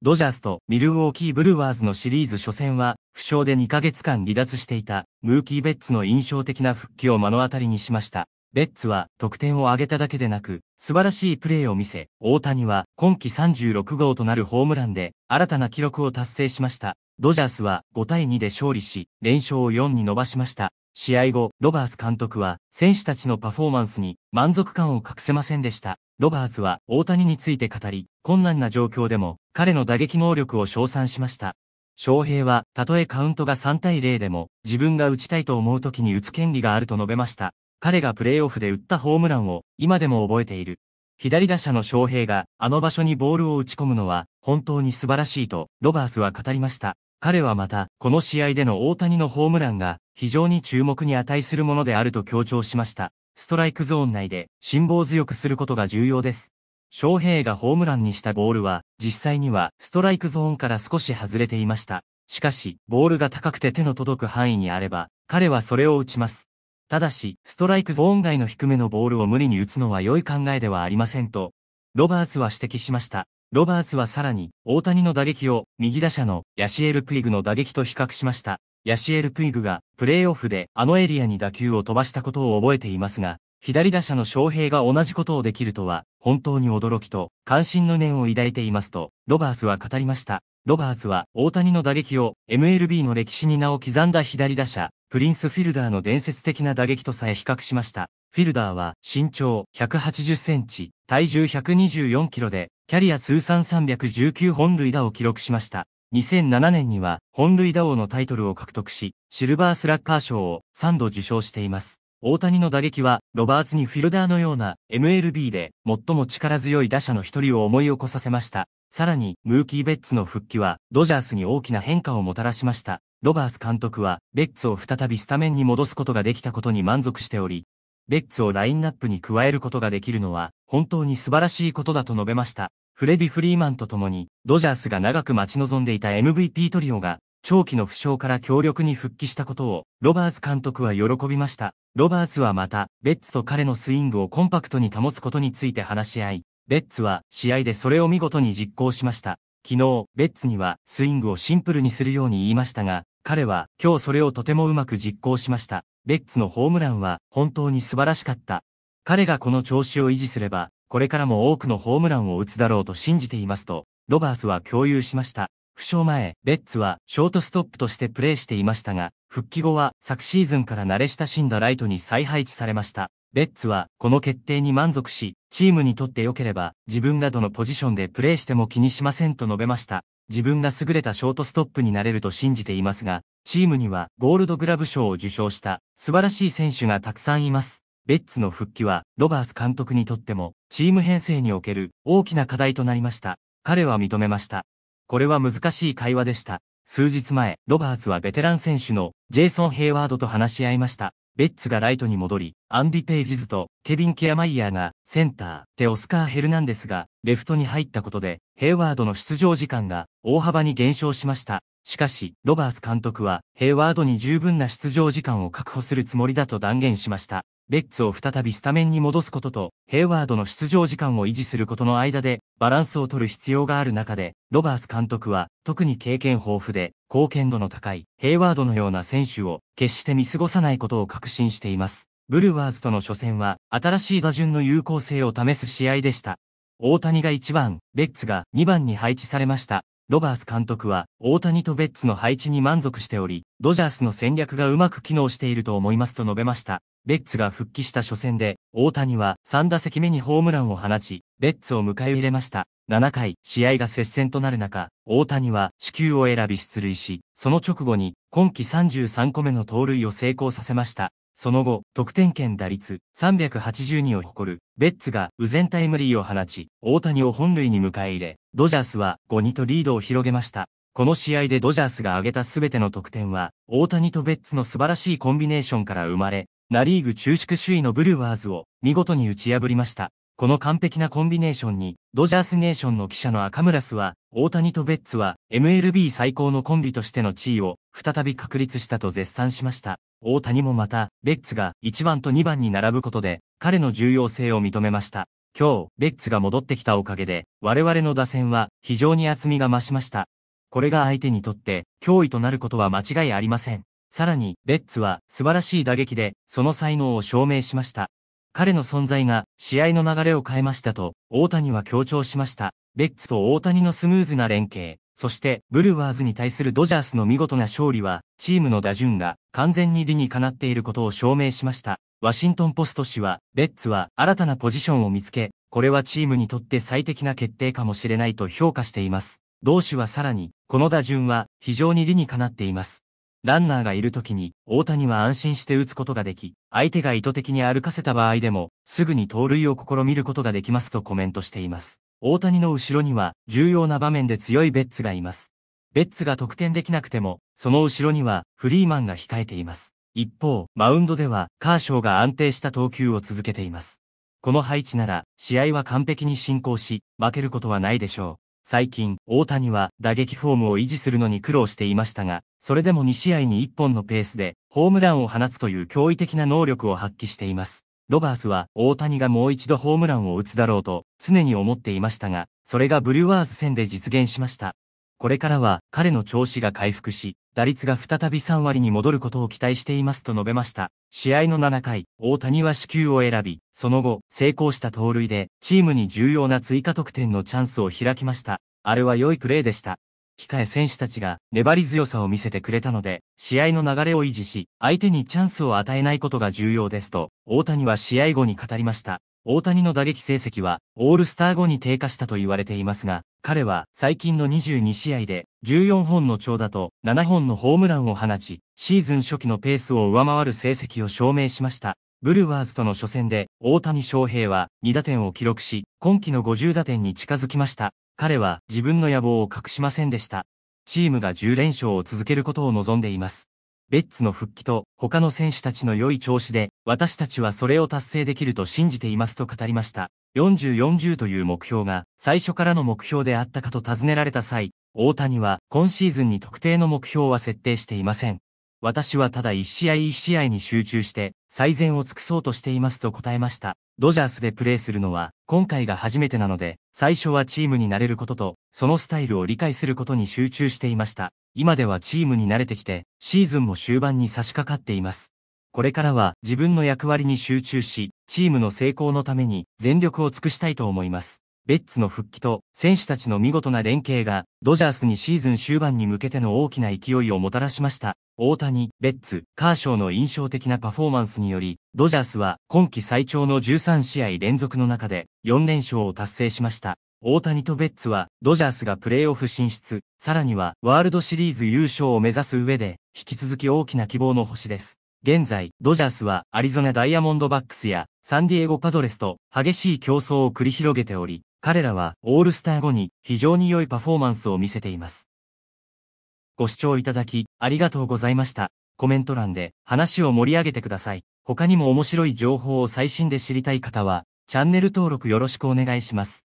ドジャースとミルウォーキーブルワーズのシリーズ初戦は、負傷で2ヶ月間離脱していたムーキー・ベッツの印象的な復帰を目の当たりにしました。ベッツは得点を挙げただけでなく、素晴らしいプレーを見せ、大谷は今季36号となるホームランで新たな記録を達成しました。ドジャースは5対2で勝利し、連勝を4に伸ばしました。試合後、ロバーツ監督は選手たちのパフォーマンスに満足感を隠せませんでした。ロバーツは大谷について語り、困難な状況でも彼の打撃能力を称賛しました。翔平は、たとえカウントが3対0でも、自分が打ちたいと思う時に打つ権利があると述べました。彼がプレーオフで打ったホームランを今でも覚えている。左打者の翔平があの場所にボールを打ち込むのは本当に素晴らしいとロバーツは語りました。彼はまた、この試合での大谷のホームランが、非常に注目に値するものであると強調しました。ストライクゾーン内で、辛抱強くすることが重要です。翔平がホームランにしたボールは、実際には、ストライクゾーンから少し外れていました。しかし、ボールが高くて手の届く範囲にあれば、彼はそれを打ちます。ただし、ストライクゾーン外の低めのボールを無理に打つのは良い考えではありませんと、ロバーツは指摘しました。ロバーツはさらに、大谷の打撃を、右打者のヤシエル・プイグの打撃と比較しました。ヤシエル・プイグが、プレーオフであのエリアに打球を飛ばしたことを覚えていますが、左打者の翔平が同じことをできるとは、本当に驚きと、関心の念を抱いていますと、ロバーツは語りました。ロバーツは、大谷の打撃を、MLB の歴史に名を刻んだ左打者、プリンス・フィルダーの伝説的な打撃とさえ比較しました。フィルダーは、身長180センチ、体重124キロで、キャリア通算319本塁打を記録しました。2007年には本塁打王のタイトルを獲得し、シルバースラッカー賞を3度受賞しています。大谷の打撃は、ロバーツにフィルダーのような MLB で最も力強い打者の一人を思い起こさせました。さらに、ムーキー・ベッツの復帰は、ドジャースに大きな変化をもたらしました。ロバーツ監督は、ベッツを再びスタメンに戻すことができたことに満足しており、ベッツをラインナップに加えることができるのは、本当に素晴らしいことだと述べました。フレディ・フリーマンと共に、ドジャースが長く待ち望んでいた MVP トリオが、長期の負傷から強力に復帰したことを、ロバーツ監督は喜びました。ロバーツはまた、ベッツと彼のスイングをコンパクトに保つことについて話し合い、ベッツは試合でそれを見事に実行しました。昨日、ベッツにはスイングをシンプルにするように言いましたが、彼は今日それをとてもうまく実行しました。ベッツのホームランは本当に素晴らしかった。彼がこの調子を維持すれば、これからも多くのホームランを打つだろうと信じていますと、ロバースは共有しました。負傷前、ベッツはショートストップとしてプレーしていましたが、復帰後は昨シーズンから慣れ親しんだライトに再配置されました。ベッツはこの決定に満足し、チームにとって良ければ自分がどのポジションでプレーしても気にしませんと述べました。自分が優れたショートストップになれると信じていますが、チームにはゴールドグラブ賞を受賞した素晴らしい選手がたくさんいます。ベッツの復帰はロバーツ監督にとってもチーム編成における大きな課題となりました。彼は認めました。これは難しい会話でした。数日前、ロバーツはベテラン選手のジェイソン・ヘイワードと話し合いました。ベッツがライトに戻り、アンディ・ペイジズとケビン・ケアマイヤーがセンターでオスカー・ヘルナンデスがレフトに入ったことで、ヘイワードの出場時間が大幅に減少しました。しかし、ロバース監督は、ヘイワードに十分な出場時間を確保するつもりだと断言しました。ベッツを再びスタメンに戻すことと、ヘイワードの出場時間を維持することの間で、バランスを取る必要がある中で、ロバース監督は特に経験豊富で貢献度の高いヘイワードのような選手を決して見過ごさないことを確信しています。ブルワーズとの初戦は新しい打順の有効性を試す試合でした。大谷が1番、ベッツが2番に配置されました。ロバース監督は大谷とベッツの配置に満足しており、ドジャースの戦略がうまく機能していると思いますと述べました。ベッツが復帰した初戦で大谷は3打席目にホームランを放ち、レッツを迎え入れました。7回、試合が接戦となる中、大谷は死球を選び出塁し、その直後に今季33個目の盗塁を成功させました。その後、得点圏打率382を誇る、ベッツが右前タイムリーを放ち、大谷を本塁に迎え入れ、ドジャースは5-2とリードを広げました。この試合でドジャースが挙げた全ての得点は、大谷とベッツの素晴らしいコンビネーションから生まれ、ナリーグ中縮首位のブルワーズを見事に打ち破りました。この完璧なコンビネーションに、ドジャースネーションの記者の赤村スは、大谷とベッツは、MLB 最高のコンビとしての地位を、再び確立したと絶賛しました。大谷もまた、ベッツが1番と2番に並ぶことで、彼の重要性を認めました。今日、ベッツが戻ってきたおかげで、我々の打線は、非常に厚みが増しました。これが相手にとって、脅威となることは間違いありません。さらに、ベッツは素晴らしい打撃で、その才能を証明しました。彼の存在が試合の流れを変えましたと、大谷は強調しました。ベッツと大谷のスムーズな連携、そして、ブルワーズに対するドジャースの見事な勝利は、チームの打順が完全に理にかなっていることを証明しました。ワシントンポスト氏は、ベッツは新たなポジションを見つけ、これはチームにとって最適な決定かもしれないと評価しています。同氏はさらに、この打順は非常に理にかなっています。ランナーがいる時に、大谷は安心して打つことができ、相手が意図的に歩かせた場合でも、すぐに盗塁を試みることができますとコメントしています。大谷の後ろには、重要な場面で強いベッツがいます。ベッツが得点できなくても、その後ろには、フリーマンが控えています。一方、マウンドでは、カーショーが安定した投球を続けています。この配置なら、試合は完璧に進行し、負けることはないでしょう。最近、大谷は打撃フォームを維持するのに苦労していましたが、それでも2試合に1本のペースで、ホームランを放つという驚異的な能力を発揮しています。ロバースは、大谷がもう一度ホームランを打つだろうと、常に思っていましたが、それがブリュワーズ戦で実現しました。これからは、彼の調子が回復し、打率が再び3割に戻ることを期待していますと述べました。試合の7回、大谷は死球を選び、その後、成功した盗塁で、チームに重要な追加得点のチャンスを開きました。あれは良いプレーでした。控え選手たちが粘り強さを見せてくれたので、試合の流れを維持し、相手にチャンスを与えないことが重要ですと、大谷は試合後に語りました。大谷の打撃成績はオールスター後に低下したと言われていますが、彼は最近の22試合で14本の長打と7本のホームランを放ち、シーズン初期のペースを上回る成績を証明しました。ブルワーズとの初戦で大谷翔平は2打点を記録し、今季の50打点に近づきました。彼は自分の野望を隠しませんでした。チームが10連勝を続けることを望んでいます。ベッツの復帰と他の選手たちの良い調子で、私たちはそれを達成できると信じていますと語りました。4040という目標が最初からの目標であったかと尋ねられた際、大谷は今シーズンに特定の目標は設定していません。私はただ一試合一試合に集中して最善を尽くそうとしていますと答えました。ドジャースでプレーするのは今回が初めてなので、最初はチームに慣れることと、そのスタイルを理解することに集中していました。今ではチームに慣れてきて、シーズンも終盤に差し掛かっています。これからは自分の役割に集中し、チームの成功のために全力を尽くしたいと思います。ベッツの復帰と選手たちの見事な連携が、ドジャースにシーズン終盤に向けての大きな勢いをもたらしました。大谷、ベッツ、カーショーの印象的なパフォーマンスにより、ドジャースは今季最長の13試合連続の中で4連勝を達成しました。大谷とベッツは、ドジャースがプレーオフ進出、さらには、ワールドシリーズ優勝を目指す上で、引き続き大きな希望の星です。現在、ドジャースは、アリゾナダイヤモンドバックスや、サンディエゴパドレスと、激しい競争を繰り広げており、彼らはオールスター後に非常に良いパフォーマンスを見せています。ご視聴いただきありがとうございました。コメント欄で話を盛り上げてください。他にも面白い情報を最新で知りたい方はチャンネル登録よろしくお願いします。